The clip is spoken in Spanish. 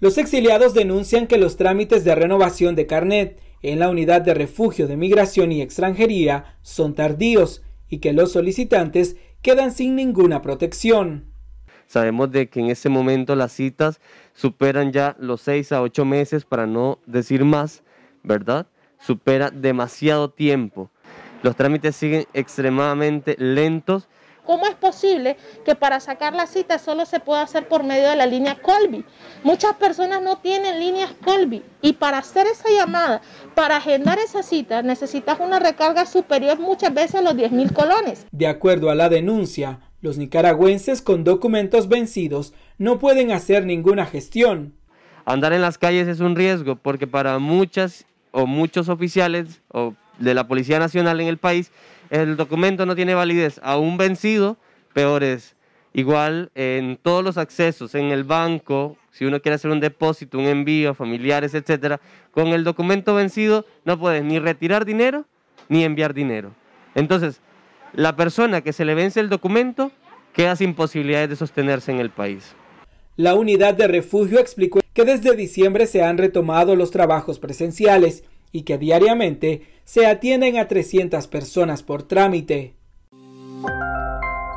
Los exiliados denuncian que los trámites de renovación de carnet en la unidad de refugio de migración y extranjería son tardíos y que los solicitantes quedan sin ninguna protección. Sabemos de que en ese momento las citas superan ya los seis a ocho meses, para no decir más, ¿verdad? Supera demasiado tiempo. Los trámites siguen extremadamente lentos ¿Cómo es posible que para sacar la cita solo se pueda hacer por medio de la línea Colby? Muchas personas no tienen líneas Colby y para hacer esa llamada, para agendar esa cita, necesitas una recarga superior muchas veces a los 10.000 colones. De acuerdo a la denuncia, los nicaragüenses con documentos vencidos no pueden hacer ninguna gestión. Andar en las calles es un riesgo porque para muchas o muchos oficiales o de la Policía Nacional en el país, el documento no tiene validez. Aún vencido, peor es. Igual en todos los accesos, en el banco, si uno quiere hacer un depósito, un envío, familiares, etcétera, con el documento vencido no puedes ni retirar dinero ni enviar dinero. Entonces, la persona que se le vence el documento queda sin posibilidades de sostenerse en el país. La unidad de refugio explicó que desde diciembre se han retomado los trabajos presenciales y que diariamente se atienden a 300 personas por trámite.